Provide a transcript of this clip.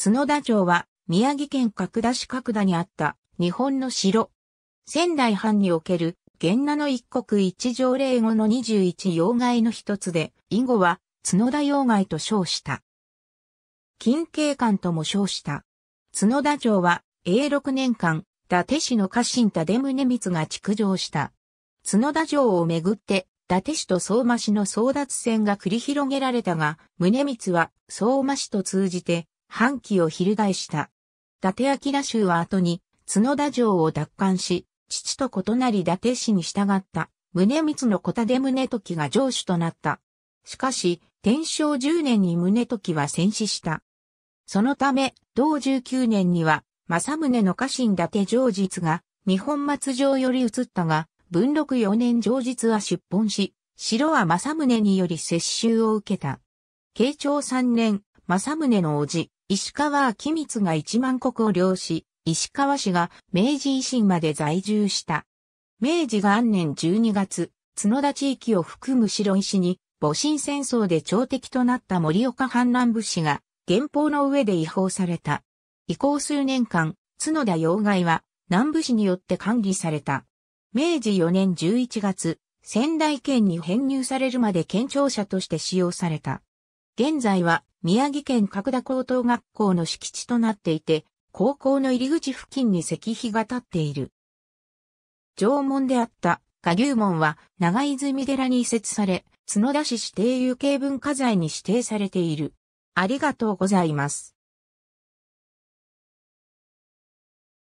角田城は、宮城県角田市角田にあった日本の城。仙台藩における源名の一国一条例語の21要害の一つで、以後は角田要害と称した。近景館とも称した。角田城は、永6年間、伊達市の家臣伊達宗光が築城した。角田城をめぐって、伊達市と相馬市の争奪戦が繰り広げられたが、宗光は相馬市と通じて反旗を翻した。伊達明州は後に、角田城を奪還し、父と異なり伊達氏に従った、宗光の小田で宗時が城主となった。しかし、天正10年に宗時は戦死した。そのため、同19年には、政宗の家臣伊達城実が、日本末城より移ったが、文禄4年城実は出奔し、城は政宗により接収を受けた。慶長3年、政宗の叔父、石川明光が一万国を領し、石川氏が明治維新まで在住した。明治元年12月、角田地域を含む白石に、戊辰戦争で朝敵となった森岡反乱物資が、原法の上で違法された。以降数年間、角田要害は、南部市によって管理された。明治4年11月、仙台県に編入されるまで県庁舎として使用された。現在は宮城県角田高等学校の敷地となっていて、高校の入り口付近に石碑が立っている。縄文であった下牛門は長泉寺に移設され、角田市指定有形文化財に指定されている。ありがとうございます。